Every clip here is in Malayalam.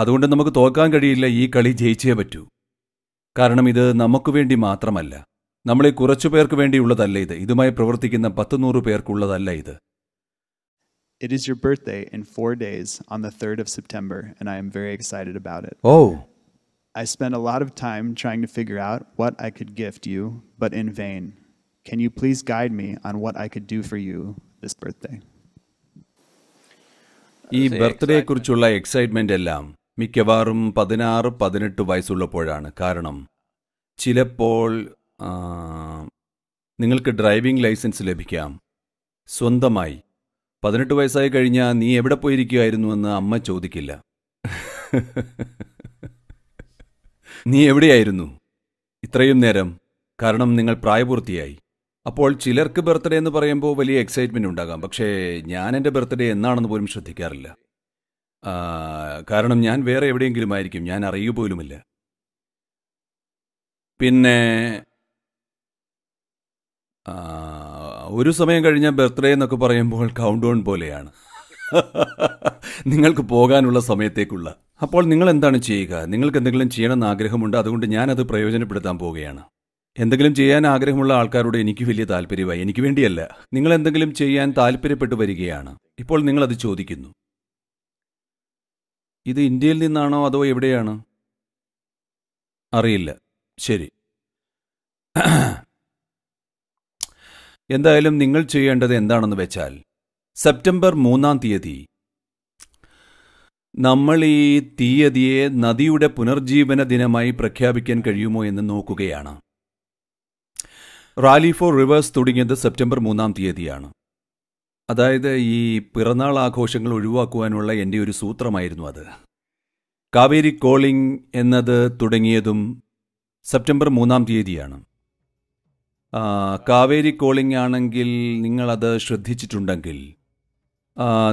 അതുകൊണ്ട് നമുക്ക് തോക്കാൻ കഴിയില്ല ഈ കളി ജയിച്ചേ പറ്റൂ കാരണം ഇത് നമുക്ക് വേണ്ടി മാത്രമല്ല നമ്മളെ കുറച്ചു പേർക്ക് വേണ്ടിയുള്ളതല്ല ഇത് ഇതുമായി പ്രവർത്തിക്കുന്ന പത്ത് നൂറ് പേർക്കുള്ളതല്ല ഇത് It is your birthday in four days on the 3rd of September, and I am very excited about it. Oh. I spent a lot of time trying to figure out what I could gift you, but in vain. Can you please guide me on what I could do for you this birthday? ഈ ബർത്ത്ഡേയെക്കുറിച്ചുള്ള എക്സൈറ്റ്മെൻ്റ് എല്ലാം മിക്കവാറും പതിനാറ് പതിനെട്ട് വയസ്സുള്ളപ്പോഴാണ് കാരണം ചിലപ്പോൾ നിങ്ങൾക്ക് ഡ്രൈവിംഗ് ലൈസൻസ് ലഭിക്കാം സ്വന്തമായി പതിനെട്ട് വയസ്സായി കഴിഞ്ഞാൽ നീ എവിടെ പോയിരിക്കുകയായിരുന്നുവെന്ന് അമ്മ ചോദിക്കില്ല നീ എവിടെയായിരുന്നു ഇത്രയും നേരം കാരണം നിങ്ങൾ പ്രായപൂർത്തിയായി അപ്പോൾ ചിലർക്ക് ബർത്ത്ഡേ എന്ന് പറയുമ്പോൾ വലിയ എക്സൈറ്റ്മെൻ്റ് ഉണ്ടാകാം പക്ഷേ ഞാൻ എൻ്റെ ബർത്ത്ഡേ എന്നാണെന്ന് പോലും ശ്രദ്ധിക്കാറില്ല കാരണം ഞാൻ വേറെ എവിടെയെങ്കിലും ആയിരിക്കും ഞാൻ അറിയുക പോലുമില്ല പിന്നെ ഒരു സമയം കഴിഞ്ഞ ബർത്ത്ഡേ എന്നൊക്കെ പറയുമ്പോൾ കൗണ്ട് ഡൗൺ പോലെയാണ് നിങ്ങൾക്ക് പോകാനുള്ള സമയത്തേക്കുള്ള അപ്പോൾ നിങ്ങൾ എന്താണ് ചെയ്യുക നിങ്ങൾക്ക് എന്തെങ്കിലും ചെയ്യണമെന്ന് ആഗ്രഹമുണ്ട് അതുകൊണ്ട് ഞാനത് പ്രയോജനപ്പെടുത്താൻ പോവുകയാണ് എന്തെങ്കിലും ചെയ്യാൻ ആഗ്രഹമുള്ള ആൾക്കാരോട് എനിക്ക് വലിയ താല്പര്യമായി എനിക്ക് വേണ്ടിയല്ല നിങ്ങൾ എന്തെങ്കിലും ചെയ്യാൻ താല്പര്യപ്പെട്ടു വരികയാണ് ഇപ്പോൾ നിങ്ങളത് ചോദിക്കുന്നു ഇത് ഇന്ത്യയിൽ നിന്നാണോ അതോ എവിടെയാണ് അറിയില്ല ശരി എന്തായാലും നിങ്ങൾ ചെയ്യേണ്ടത് എന്താണെന്ന് വെച്ചാൽ സെപ്റ്റംബർ മൂന്നാം തീയതി നമ്മൾ ഈ തീയതിയെ നദിയുടെ പുനർജീവന ദിനമായി പ്രഖ്യാപിക്കാൻ കഴിയുമോ എന്ന് നോക്കുകയാണ് റാലി ഫോർ റിവേഴ്സ് തുടങ്ങിയത് സെപ്റ്റംബർ മൂന്നാം തീയതിയാണ് അതായത് ഈ പിറന്നാൾ ആഘോഷങ്ങൾ ഒഴിവാക്കുവാനുള്ള എൻ്റെ ഒരു സൂത്രമായിരുന്നു അത് കാവേരി കോളിംഗ് എന്നത് തുടങ്ങിയതും സെപ്റ്റംബർ മൂന്നാം തീയതിയാണ് കാവേരി കോളിംഗ് ആണെങ്കിൽ നിങ്ങളത് ശ്രദ്ധിച്ചിട്ടുണ്ടെങ്കിൽ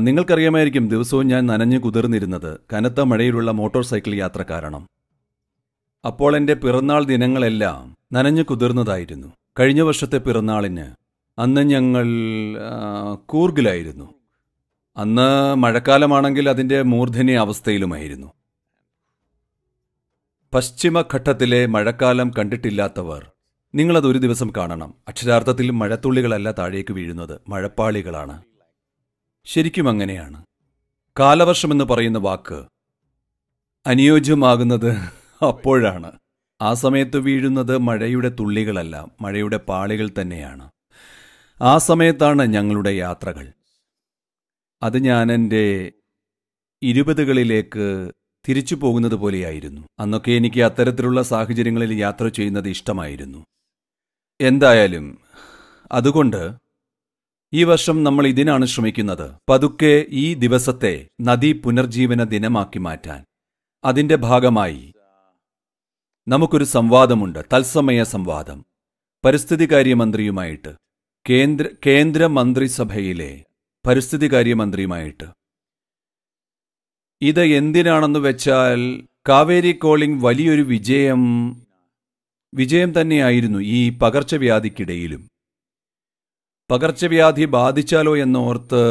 നിങ്ങൾക്കറിയാമായിരിക്കും ദിവസവും ഞാൻ നനഞ്ഞു കുതിർന്നിരുന്നത് കനത്ത മഴയിലുള്ള മോട്ടോർ സൈക്കിൾ യാത്ര കാരണം അപ്പോൾ എൻ്റെ പിറന്നാൾ ദിനങ്ങളെല്ലാം നനഞ്ഞു കുതിർന്നതായിരുന്നു കഴിഞ്ഞ വർഷത്തെ പിറന്നാളിന് അന്ന് ഞങ്ങൾ കൂർഗിലായിരുന്നു അന്ന് മഴക്കാലമാണെങ്കിൽ അതിൻ്റെ മൂർധന്യ അവസ്ഥയിലുമായിരുന്നു പശ്ചിമഘട്ടത്തിലെ മഴക്കാലം കണ്ടിട്ടില്ലാത്തവർ നിങ്ങളത് ഒരു ദിവസം കാണണം അക്ഷരാർത്ഥത്തിൽ മഴത്തുള്ളികളല്ല താഴേക്ക് വീഴുന്നത് മഴപ്പാളികളാണ് ശരിക്കും അങ്ങനെയാണ് കാലവർഷമെന്ന് പറയുന്ന വാക്ക് അനുയോജ്യമാകുന്നത് അപ്പോഴാണ് ആ സമയത്ത് വീഴുന്നത് മഴയുടെ തുള്ളികളല്ല മഴയുടെ പാളികൾ തന്നെയാണ് ആ സമയത്താണ് ഞങ്ങളുടെ യാത്രകൾ അത് ഞാൻ എൻ്റെ ഇരുപതുകളിലേക്ക് തിരിച്ചു പോകുന്നത് പോലെയായിരുന്നു അന്നൊക്കെ എനിക്ക് അത്തരത്തിലുള്ള സാഹചര്യങ്ങളിൽ യാത്ര ചെയ്യുന്നത് ഇഷ്ടമായിരുന്നു എന്തായാലും അതുകൊണ്ട് ഈ വർഷം നമ്മൾ ഇതിനാണ് ശ്രമിക്കുന്നത് പതുക്കെ ഈ ദിവസത്തെ നദീ പുനർജീവന ദിനമാക്കി മാറ്റാൻ അതിൻ്റെ ഭാഗമായി നമുക്കൊരു സംവാദമുണ്ട് തത്സമയ സംവാദം പരിസ്ഥിതി കാര്യമന്ത്രിയുമായിട്ട് കേന്ദ്ര കേന്ദ്രമന്ത്രിസഭയിലെ കാര്യമന്ത്രിയുമായിട്ട് ഇത് എന്തിനാണെന്ന് വെച്ചാൽ കാവേരി കോളിംഗ് വലിയൊരു വിജയം വിജയം തന്നെയായിരുന്നു ഈ പകർച്ചവ്യാധിക്കിടയിലും പകർച്ചവ്യാധി ബാധിച്ചാലോ എന്നോർത്ത്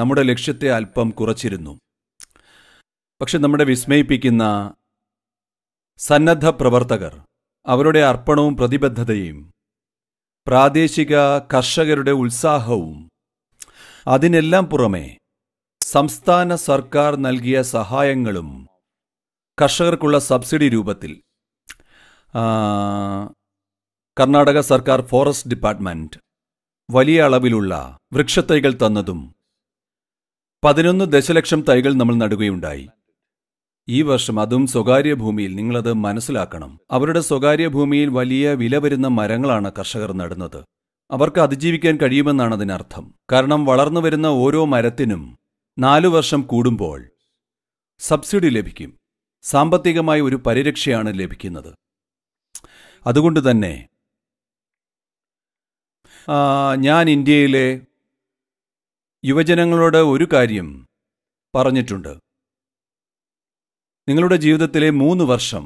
നമ്മുടെ ലക്ഷ്യത്തെ അല്പം കുറച്ചിരുന്നു പക്ഷെ നമ്മുടെ വിസ്മയിപ്പിക്കുന്ന സന്നദ്ധ പ്രവർത്തകർ അവരുടെ അർപ്പണവും പ്രതിബദ്ധതയും പ്രാദേശിക കർഷകരുടെ ഉത്സാഹവും അതിനെല്ലാം പുറമെ സംസ്ഥാന സർക്കാർ നൽകിയ സഹായങ്ങളും കർഷകർക്കുള്ള സബ്സിഡി രൂപത്തിൽ കർണാടക സർക്കാർ ഫോറസ്റ്റ് ഡിപ്പാർട്ട്മെൻറ്റ് വലിയ അളവിലുള്ള വൃക്ഷത്തൈകൾ തന്നതും പതിനൊന്ന് ദശലക്ഷം തൈകൾ നമ്മൾ നടുകയുണ്ടായി ഈ വർഷം അതും സ്വകാര്യ ഭൂമിയിൽ നിങ്ങളത് മനസ്സിലാക്കണം അവരുടെ സ്വകാര്യ ഭൂമിയിൽ വലിയ വില വരുന്ന മരങ്ങളാണ് കർഷകർ നടുന്നത് അവർക്ക് അതിജീവിക്കാൻ കഴിയുമെന്നാണ് അതിനർത്ഥം കാരണം വളർന്നു വരുന്ന ഓരോ മരത്തിനും നാലു വർഷം കൂടുമ്പോൾ സബ്സിഡി ലഭിക്കും സാമ്പത്തികമായ ഒരു പരിരക്ഷയാണ് ലഭിക്കുന്നത് അതുകൊണ്ട് തന്നെ ഞാൻ ഇന്ത്യയിലെ യുവജനങ്ങളോട് ഒരു കാര്യം പറഞ്ഞിട്ടുണ്ട് നിങ്ങളുടെ ജീവിതത്തിലെ മൂന്ന് വർഷം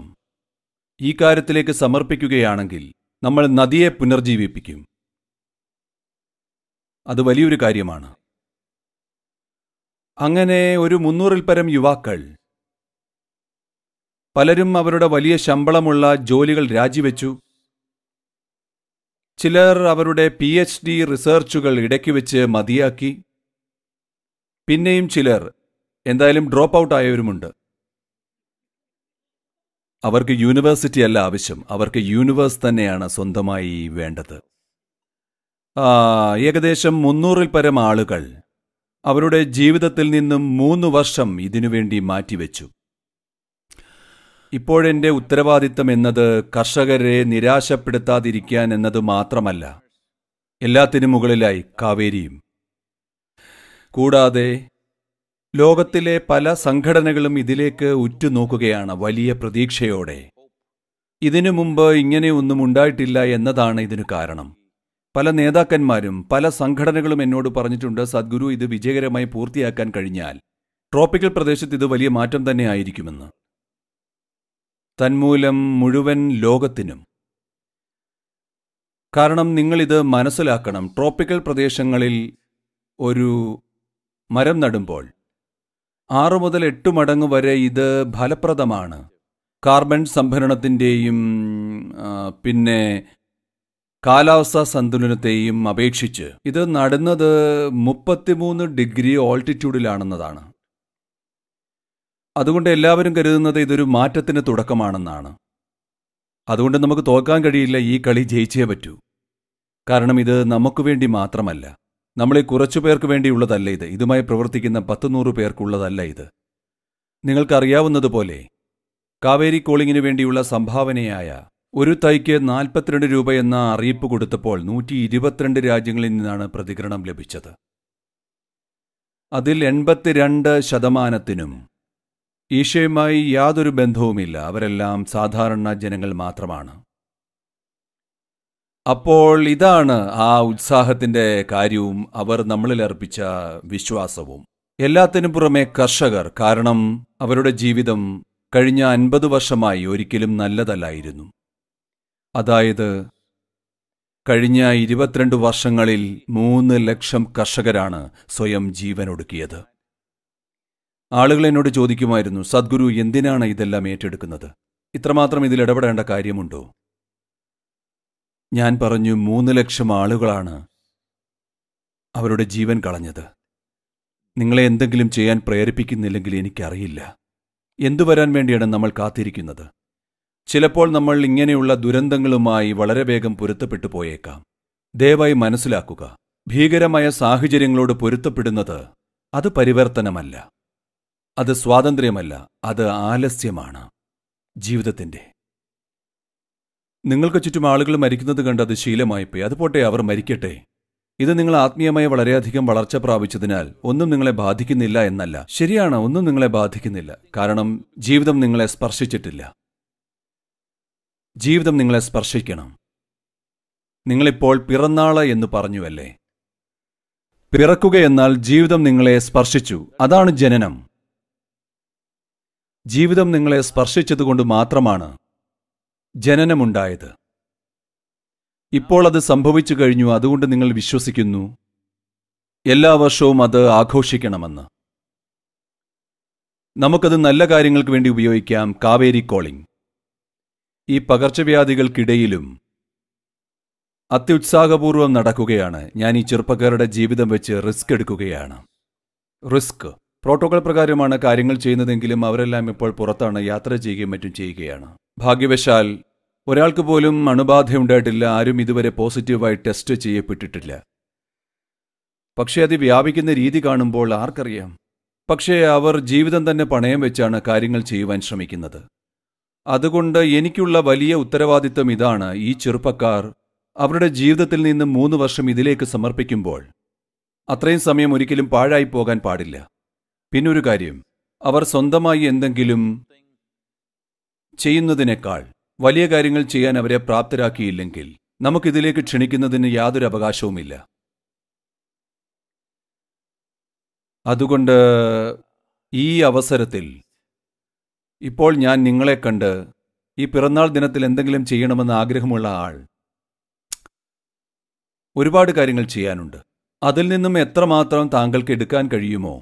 ഈ കാര്യത്തിലേക്ക് സമർപ്പിക്കുകയാണെങ്കിൽ നമ്മൾ നദിയെ പുനർജീവിപ്പിക്കും അത് വലിയൊരു കാര്യമാണ് അങ്ങനെ ഒരു മുന്നൂറിൽ പരം യുവാക്കൾ പലരും അവരുടെ വലിയ ശമ്പളമുള്ള ജോലികൾ രാജിവെച്ചു ചിലർ അവരുടെ പി എച്ച് ഡി റിസർച്ചുകൾ ഇടയ്ക്ക് വെച്ച് മതിയാക്കി പിന്നെയും ചിലർ എന്തായാലും ഡ്രോപ്പ് ഔട്ട് ആയവരുമുണ്ട് അവർക്ക് യൂണിവേഴ്സിറ്റി അല്ല ആവശ്യം അവർക്ക് യൂണിവേഴ്സ് തന്നെയാണ് സ്വന്തമായി വേണ്ടത് ഏകദേശം മുന്നൂറിൽ പരം ആളുകൾ അവരുടെ ജീവിതത്തിൽ നിന്നും മൂന്ന് വർഷം ഇതിനുവേണ്ടി മാറ്റിവെച്ചു ഇപ്പോഴെന്റെ ഉത്തരവാദിത്തം എന്നത് കർഷകരെ നിരാശപ്പെടുത്താതിരിക്കാൻ എന്നത് മാത്രമല്ല എല്ലാത്തിനും മുകളിലായി കാവേരിയും കൂടാതെ ലോകത്തിലെ പല സംഘടനകളും ഇതിലേക്ക് ഉറ്റുനോക്കുകയാണ് വലിയ പ്രതീക്ഷയോടെ ഇതിനു മുമ്പ് ഇങ്ങനെയൊന്നും ഉണ്ടായിട്ടില്ല എന്നതാണ് ഇതിനു കാരണം പല നേതാക്കന്മാരും പല സംഘടനകളും എന്നോട് പറഞ്ഞിട്ടുണ്ട് സദ്ഗുരു ഇത് വിജയകരമായി പൂർത്തിയാക്കാൻ കഴിഞ്ഞാൽ ട്രോപ്പിക്കൽ പ്രദേശത്ത് ഇത് വലിയ മാറ്റം തന്നെ ആയിരിക്കുമെന്ന് തന്മൂലം മുഴുവൻ ലോകത്തിനും കാരണം നിങ്ങളിത് മനസ്സിലാക്കണം ട്രോപ്പിക്കൽ പ്രദേശങ്ങളിൽ ഒരു മരം നടുമ്പോൾ ആറ് മുതൽ എട്ട് മടങ്ങ് വരെ ഇത് ഫലപ്രദമാണ് കാർബൺ സംഭരണത്തിൻ്റെയും പിന്നെ കാലാവസ്ഥാ സന്തുലനത്തെയും അപേക്ഷിച്ച് ഇത് നടുന്നത് മുപ്പത്തിമൂന്ന് ഡിഗ്രി ഓൾട്ടിറ്റ്യൂഡിലാണെന്നതാണ് അതുകൊണ്ട് എല്ലാവരും കരുതുന്നത് ഇതൊരു മാറ്റത്തിന് തുടക്കമാണെന്നാണ് അതുകൊണ്ട് നമുക്ക് തോക്കാൻ കഴിയില്ല ഈ കളി ജയിച്ചേ പറ്റൂ കാരണം ഇത് നമുക്ക് വേണ്ടി മാത്രമല്ല ഈ കുറച്ചു പേർക്ക് വേണ്ടിയുള്ളതല്ല ഇത് ഇതുമായി പ്രവർത്തിക്കുന്ന പത്ത് നൂറ് പേർക്കുള്ളതല്ല ഇത് നിങ്ങൾക്കറിയാവുന്നതുപോലെ കാവേരി കോളിങ്ങിന് വേണ്ടിയുള്ള സംഭാവനയായ ഒരു തൈക്ക് നാൽപ്പത്തിരണ്ട് രൂപ എന്ന അറിയിപ്പ് കൊടുത്തപ്പോൾ നൂറ്റി ഇരുപത്തിരണ്ട് രാജ്യങ്ങളിൽ നിന്നാണ് പ്രതികരണം ലഭിച്ചത് അതിൽ എൺപത്തിരണ്ട് ശതമാനത്തിനും ഈശയുമായി യാതൊരു ബന്ധവുമില്ല അവരെല്ലാം സാധാരണ ജനങ്ങൾ മാത്രമാണ് അപ്പോൾ ഇതാണ് ആ ഉത്സാഹത്തിന്റെ കാര്യവും അവർ നമ്മളിൽ അർപ്പിച്ച വിശ്വാസവും എല്ലാത്തിനും പുറമെ കർഷകർ കാരണം അവരുടെ ജീവിതം കഴിഞ്ഞ അൻപത് വർഷമായി ഒരിക്കലും നല്ലതല്ലായിരുന്നു അതായത് കഴിഞ്ഞ ഇരുപത്തിരണ്ട് വർഷങ്ങളിൽ മൂന്ന് ലക്ഷം കർഷകരാണ് സ്വയം ജീവനൊടുക്കിയത് ആളുകൾ എന്നോട് ചോദിക്കുമായിരുന്നു സദ്ഗുരു എന്തിനാണ് ഇതെല്ലാം ഏറ്റെടുക്കുന്നത് ഇത്രമാത്രം ഇതിൽ ഇടപെടേണ്ട കാര്യമുണ്ടോ ഞാൻ പറഞ്ഞു മൂന്ന് ലക്ഷം ആളുകളാണ് അവരുടെ ജീവൻ കളഞ്ഞത് നിങ്ങളെ എന്തെങ്കിലും ചെയ്യാൻ പ്രേരിപ്പിക്കുന്നില്ലെങ്കിൽ എനിക്കറിയില്ല എന്തു വരാൻ വേണ്ടിയാണ് നമ്മൾ കാത്തിരിക്കുന്നത് ചിലപ്പോൾ നമ്മൾ ഇങ്ങനെയുള്ള ദുരന്തങ്ങളുമായി വളരെ വേഗം പൊരുത്തപ്പെട്ടു പോയേക്കാം ദയവായി മനസ്സിലാക്കുക ഭീകരമായ സാഹചര്യങ്ങളോട് പൊരുത്തപ്പെടുന്നത് അത് പരിവർത്തനമല്ല അത് സ്വാതന്ത്ര്യമല്ല അത് ആലസ്യമാണ് ജീവിതത്തിൻ്റെ നിങ്ങൾക്ക് ചുറ്റും ആളുകൾ മരിക്കുന്നത് കണ്ട് അത് ശീലമായിപ്പോയി അതുപോട്ടെ അവർ മരിക്കട്ടെ ഇത് നിങ്ങൾ ആത്മീയമായി വളരെയധികം വളർച്ച പ്രാപിച്ചതിനാൽ ഒന്നും നിങ്ങളെ ബാധിക്കുന്നില്ല എന്നല്ല ശരിയാണ് ഒന്നും നിങ്ങളെ ബാധിക്കുന്നില്ല കാരണം ജീവിതം നിങ്ങളെ സ്പർശിച്ചിട്ടില്ല ജീവിതം നിങ്ങളെ സ്പർശിക്കണം നിങ്ങളിപ്പോൾ പിറന്നാള് എന്ന് പറഞ്ഞുവല്ലേ പിറക്കുക എന്നാൽ ജീവിതം നിങ്ങളെ സ്പർശിച്ചു അതാണ് ജനനം ജീവിതം നിങ്ങളെ സ്പർശിച്ചതുകൊണ്ട് മാത്രമാണ് ജനനമുണ്ടായത് ഇപ്പോൾ അത് സംഭവിച്ചു കഴിഞ്ഞു അതുകൊണ്ട് നിങ്ങൾ വിശ്വസിക്കുന്നു എല്ലാ വർഷവും അത് ആഘോഷിക്കണമെന്ന് നമുക്കത് നല്ല കാര്യങ്ങൾക്ക് വേണ്ടി ഉപയോഗിക്കാം കാവേരി കോളിംഗ് ഈ പകർച്ചവ്യാധികൾക്കിടയിലും അത്യുത്സാഹപൂർവം നടക്കുകയാണ് ഞാൻ ഈ ചെറുപ്പക്കാരുടെ ജീവിതം വെച്ച് റിസ്ക് എടുക്കുകയാണ് റിസ്ക് പ്രോട്ടോകോൾ പ്രകാരമാണ് കാര്യങ്ങൾ ചെയ്യുന്നതെങ്കിലും അവരെല്ലാം ഇപ്പോൾ പുറത്താണ് യാത്ര ചെയ്യുകയും മറ്റും ചെയ്യുകയാണ് ഭാഗ്യവശാൽ ഒരാൾക്ക് പോലും അണുബാധയുണ്ടായിട്ടില്ല ആരും ഇതുവരെ പോസിറ്റീവായി ടെസ്റ്റ് ചെയ്യപ്പെട്ടിട്ടില്ല പക്ഷേ അത് വ്യാപിക്കുന്ന രീതി കാണുമ്പോൾ ആർക്കറിയാം പക്ഷേ അവർ ജീവിതം തന്നെ പണയം വെച്ചാണ് കാര്യങ്ങൾ ചെയ്യുവാൻ ശ്രമിക്കുന്നത് അതുകൊണ്ട് എനിക്കുള്ള വലിയ ഉത്തരവാദിത്തം ഇതാണ് ഈ ചെറുപ്പക്കാർ അവരുടെ ജീവിതത്തിൽ നിന്ന് മൂന്ന് വർഷം ഇതിലേക്ക് സമർപ്പിക്കുമ്പോൾ അത്രയും സമയം ഒരിക്കലും പാഴായി പോകാൻ പാടില്ല പിന്നൊരു കാര്യം അവർ സ്വന്തമായി എന്തെങ്കിലും ചെയ്യുന്നതിനേക്കാൾ വലിയ കാര്യങ്ങൾ ചെയ്യാൻ അവരെ പ്രാപ്തരാക്കിയില്ലെങ്കിൽ നമുക്കിതിലേക്ക് ക്ഷണിക്കുന്നതിന് യാതൊരു അവകാശവുമില്ല അതുകൊണ്ട് ഈ അവസരത്തിൽ ഇപ്പോൾ ഞാൻ നിങ്ങളെ കണ്ട് ഈ പിറന്നാൾ ദിനത്തിൽ എന്തെങ്കിലും ചെയ്യണമെന്ന് ആഗ്രഹമുള്ള ആൾ ഒരുപാട് കാര്യങ്ങൾ ചെയ്യാനുണ്ട് അതിൽ നിന്നും എത്രമാത്രം താങ്കൾക്ക് എടുക്കാൻ കഴിയുമോ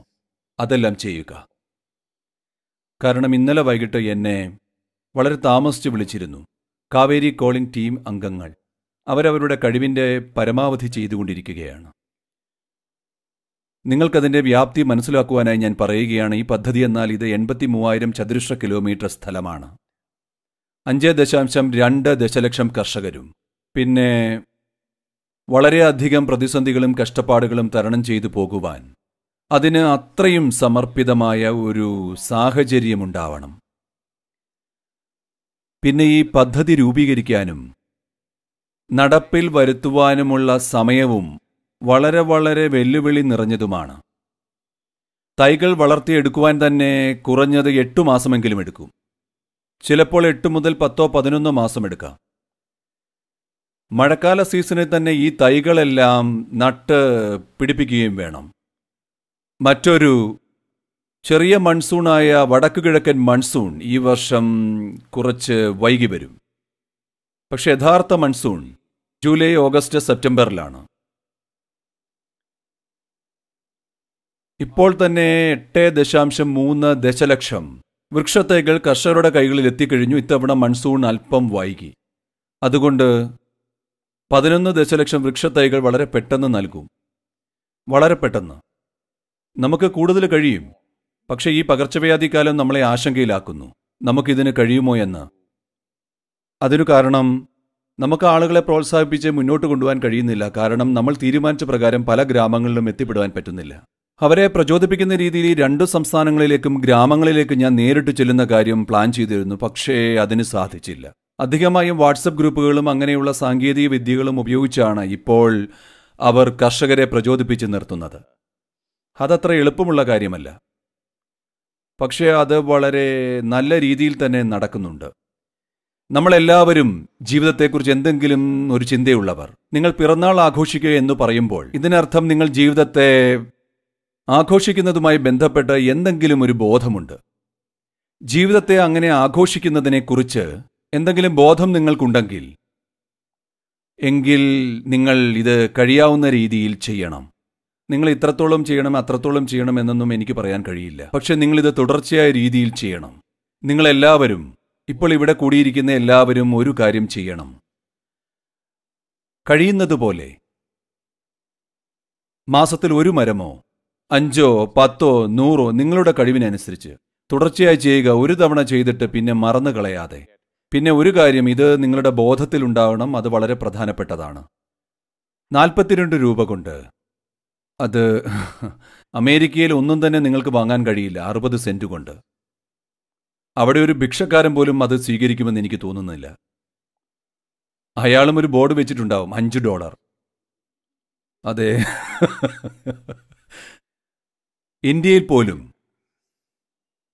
അതെല്ലാം ചെയ്യുക കാരണം ഇന്നലെ വൈകിട്ട് എന്നെ വളരെ താമസിച്ച് വിളിച്ചിരുന്നു കാവേരി കോളിംഗ് ടീം അംഗങ്ങൾ അവരവരുടെ കഴിവിൻ്റെ പരമാവധി ചെയ്തുകൊണ്ടിരിക്കുകയാണ് നിങ്ങൾക്കതിൻ്റെ വ്യാപ്തി മനസ്സിലാക്കുവാനായി ഞാൻ പറയുകയാണ് ഈ പദ്ധതി എന്നാൽ ഇത് എൺപത്തി മൂവായിരം ചതുരശ്ര കിലോമീറ്റർ സ്ഥലമാണ് അഞ്ച് ദശാംശം രണ്ട് ദശലക്ഷം കർഷകരും പിന്നെ വളരെയധികം പ്രതിസന്ധികളും കഷ്ടപ്പാടുകളും തരണം ചെയ്തു പോകുവാൻ അതിന് അത്രയും സമർപ്പിതമായ ഒരു സാഹചര്യമുണ്ടാവണം പിന്നെ ഈ പദ്ധതി രൂപീകരിക്കാനും നടപ്പിൽ വരുത്തുവാനുമുള്ള സമയവും വളരെ വളരെ വെല്ലുവിളി നിറഞ്ഞതുമാണ് തൈകൾ വളർത്തിയെടുക്കുവാൻ തന്നെ കുറഞ്ഞത് എട്ടു മാസമെങ്കിലും എടുക്കും ചിലപ്പോൾ എട്ട് മുതൽ പത്തോ പതിനൊന്നോ മാസം എടുക്കാം മഴക്കാല സീസണിൽ തന്നെ ഈ തൈകളെല്ലാം നട്ട് പിടിപ്പിക്കുകയും വേണം മറ്റൊരു ചെറിയ മൺസൂണായ വടക്കുകിഴക്കൻ മൺസൂൺ ഈ വർഷം കുറച്ച് വൈകി വരും പക്ഷെ യഥാർത്ഥ മൺസൂൺ ജൂലൈ ഓഗസ്റ്റ് സെപ്റ്റംബറിലാണ് ഇപ്പോൾ തന്നെ എട്ട് ദശാംശം മൂന്ന് ദശലക്ഷം വൃക്ഷത്തൈകൾ കർഷകരുടെ കൈകളിൽ എത്തിക്കഴിഞ്ഞു ഇത്തവണ മൺസൂൺ അല്പം വൈകി അതുകൊണ്ട് പതിനൊന്ന് ദശലക്ഷം വൃക്ഷത്തൈകൾ വളരെ പെട്ടെന്ന് നൽകും വളരെ പെട്ടെന്ന് നമുക്ക് കൂടുതൽ കഴിയും പക്ഷേ ഈ കാലം നമ്മളെ ആശങ്കയിലാക്കുന്നു നമുക്കിതിന് കഴിയുമോ എന്ന് അതിനു കാരണം നമുക്ക് ആളുകളെ പ്രോത്സാഹിപ്പിച്ച് മുന്നോട്ട് കൊണ്ടുപോകാൻ കഴിയുന്നില്ല കാരണം നമ്മൾ തീരുമാനിച്ച പ്രകാരം പല ഗ്രാമങ്ങളിലും എത്തിപ്പെടുവാൻ പറ്റുന്നില്ല അവരെ പ്രചോദിപ്പിക്കുന്ന രീതിയിൽ രണ്ടു സംസ്ഥാനങ്ങളിലേക്കും ഗ്രാമങ്ങളിലേക്കും ഞാൻ നേരിട്ട് ചെല്ലുന്ന കാര്യം പ്ലാൻ ചെയ്തിരുന്നു പക്ഷേ അതിന് സാധിച്ചില്ല അധികമായും വാട്സപ്പ് ഗ്രൂപ്പുകളും അങ്ങനെയുള്ള സാങ്കേതിക വിദ്യകളും ഉപയോഗിച്ചാണ് ഇപ്പോൾ അവർ കർഷകരെ പ്രചോദിപ്പിച്ച് നിർത്തുന്നത് അതത്ര എളുപ്പമുള്ള കാര്യമല്ല പക്ഷേ അത് വളരെ നല്ല രീതിയിൽ തന്നെ നടക്കുന്നുണ്ട് നമ്മളെല്ലാവരും ജീവിതത്തെക്കുറിച്ച് എന്തെങ്കിലും ഒരു ചിന്തയുള്ളവർ നിങ്ങൾ പിറന്നാൾ ആഘോഷിക്കുക എന്ന് പറയുമ്പോൾ ഇതിനർത്ഥം നിങ്ങൾ ജീവിതത്തെ ആഘോഷിക്കുന്നതുമായി ബന്ധപ്പെട്ട് എന്തെങ്കിലും ഒരു ബോധമുണ്ട് ജീവിതത്തെ അങ്ങനെ ആഘോഷിക്കുന്നതിനെക്കുറിച്ച് എന്തെങ്കിലും ബോധം നിങ്ങൾക്കുണ്ടെങ്കിൽ എങ്കിൽ നിങ്ങൾ ഇത് കഴിയാവുന്ന രീതിയിൽ ചെയ്യണം നിങ്ങൾ ഇത്രത്തോളം ചെയ്യണം അത്രത്തോളം ചെയ്യണം എന്നൊന്നും എനിക്ക് പറയാൻ കഴിയില്ല പക്ഷെ നിങ്ങളിത് തുടർച്ചയായ രീതിയിൽ ചെയ്യണം നിങ്ങളെല്ലാവരും ഇപ്പോൾ ഇവിടെ കൂടിയിരിക്കുന്ന എല്ലാവരും ഒരു കാര്യം ചെയ്യണം കഴിയുന്നതുപോലെ മാസത്തിൽ ഒരു മരമോ അഞ്ചോ പത്തോ നൂറോ നിങ്ങളുടെ കഴിവിനനുസരിച്ച് തുടർച്ചയായി ചെയ്യുക ഒരു തവണ ചെയ്തിട്ട് പിന്നെ മറന്നു കളയാതെ പിന്നെ ഒരു കാര്യം ഇത് നിങ്ങളുടെ ബോധത്തിലുണ്ടാവണം അത് വളരെ പ്രധാനപ്പെട്ടതാണ് നാൽപ്പത്തിരണ്ട് രൂപ കൊണ്ട് അത് അമേരിക്കയിൽ ഒന്നും തന്നെ നിങ്ങൾക്ക് വാങ്ങാൻ കഴിയില്ല അറുപത് സെന്റ് കൊണ്ട് അവിടെ ഒരു ഭിക്ഷക്കാരൻ പോലും അത് സ്വീകരിക്കുമെന്ന് എനിക്ക് തോന്നുന്നില്ല അയാളും ഒരു ബോർഡ് വെച്ചിട്ടുണ്ടാവും അഞ്ച് ഡോളർ അതെ ഇന്ത്യയിൽ പോലും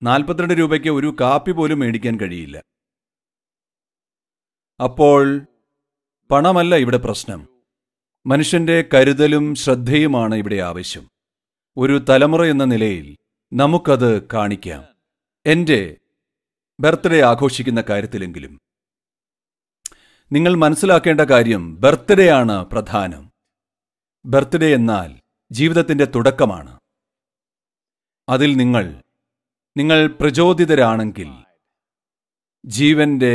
നാൽപ്പത്തിരണ്ട് രൂപയ്ക്ക് ഒരു കാപ്പി പോലും മേടിക്കാൻ കഴിയില്ല അപ്പോൾ പണമല്ല ഇവിടെ പ്രശ്നം മനുഷ്യന്റെ കരുതലും ശ്രദ്ധയുമാണ് ഇവിടെ ആവശ്യം ഒരു തലമുറ എന്ന നിലയിൽ നമുക്കത് കാണിക്കാം എൻ്റെ ബർത്ത്ഡേ ആഘോഷിക്കുന്ന കാര്യത്തിലെങ്കിലും നിങ്ങൾ മനസ്സിലാക്കേണ്ട കാര്യം ബർത്ത്ഡേ ആണ് പ്രധാനം ബർത്ത്ഡേ എന്നാൽ ജീവിതത്തിൻ്റെ തുടക്കമാണ് അതിൽ നിങ്ങൾ നിങ്ങൾ പ്രചോദിതരാണെങ്കിൽ ജീവന്റെ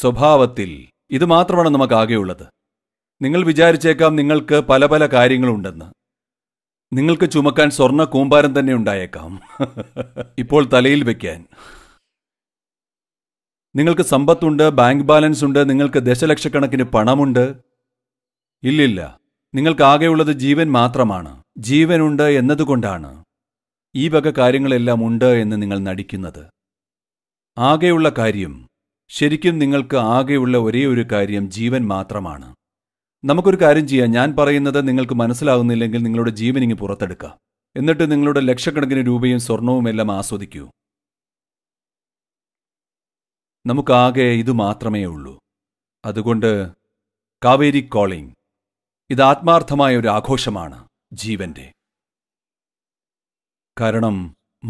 സ്വഭാവത്തിൽ ഇത് മാത്രമാണ് നമുക്കാകെയുള്ളത് നിങ്ങൾ വിചാരിച്ചേക്കാം നിങ്ങൾക്ക് പല പല കാര്യങ്ങളുണ്ടെന്ന് നിങ്ങൾക്ക് ചുമക്കാൻ സ്വർണ്ണ കൂമ്പാരം തന്നെ ഉണ്ടായേക്കാം ഇപ്പോൾ തലയിൽ വെക്കാൻ നിങ്ങൾക്ക് സമ്പത്തുണ്ട് ബാങ്ക് ബാലൻസ് ഉണ്ട് നിങ്ങൾക്ക് ദശലക്ഷക്കണക്കിന് പണമുണ്ട് ഇല്ലില്ല നിങ്ങൾക്ക് ആകെയുള്ളത് ജീവൻ മാത്രമാണ് ജീവനുണ്ട് എന്നതുകൊണ്ടാണ് ഈ വക കാര്യങ്ങളെല്ലാം ഉണ്ട് എന്ന് നിങ്ങൾ നടിക്കുന്നത് ആകെയുള്ള കാര്യം ശരിക്കും നിങ്ങൾക്ക് ആകെയുള്ള ഒരേ ഒരു കാര്യം ജീവൻ മാത്രമാണ് നമുക്കൊരു കാര്യം ചെയ്യാം ഞാൻ പറയുന്നത് നിങ്ങൾക്ക് മനസ്സിലാകുന്നില്ലെങ്കിൽ നിങ്ങളുടെ ഇങ്ങ് പുറത്തെടുക്കുക എന്നിട്ട് നിങ്ങളുടെ ലക്ഷക്കണക്കിന് രൂപയും സ്വർണവും എല്ലാം ആസ്വദിക്കൂ നമുക്കാകെ ഇത് മാത്രമേ ഉള്ളൂ അതുകൊണ്ട് കാവേരി കോളിംഗ് ഇത് ആത്മാർത്ഥമായ ഒരു ആഘോഷമാണ് ജീവന്റെ കാരണം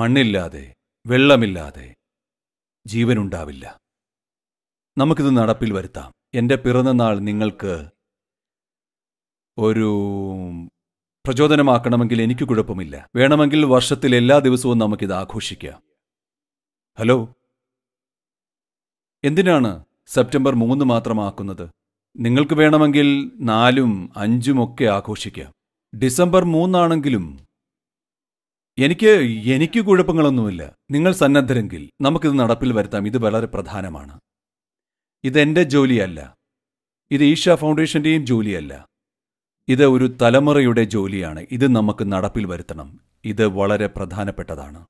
മണ്ണില്ലാതെ വെള്ളമില്ലാതെ ജീവനുണ്ടാവില്ല നമുക്കിത് നടപ്പിൽ വരുത്താം എൻ്റെ പിറന്നനാൾ നിങ്ങൾക്ക് ഒരു പ്രചോദനമാക്കണമെങ്കിൽ എനിക്ക് കുഴപ്പമില്ല വേണമെങ്കിൽ വർഷത്തിൽ എല്ലാ ദിവസവും നമുക്കിത് ആഘോഷിക്കാം ഹലോ എന്തിനാണ് സെപ്റ്റംബർ മൂന്ന് മാത്രമാക്കുന്നത് നിങ്ങൾക്ക് വേണമെങ്കിൽ നാലും അഞ്ചും ഒക്കെ ആഘോഷിക്കാം ഡിസംബർ മൂന്നാണെങ്കിലും എനിക്ക് എനിക്ക് കുഴപ്പങ്ങളൊന്നുമില്ല നിങ്ങൾ സന്നദ്ധരെങ്കിൽ നമുക്കിത് നടപ്പിൽ വരുത്താം ഇത് വളരെ പ്രധാനമാണ് ഇതെന്റെ ജോലിയല്ല ഇത് ഈഷ ഫൗണ്ടേഷന്റെയും ജോലിയല്ല ഇത് ഒരു തലമുറയുടെ ജോലിയാണ് ഇത് നമുക്ക് നടപ്പിൽ വരുത്തണം ഇത് വളരെ പ്രധാനപ്പെട്ടതാണ്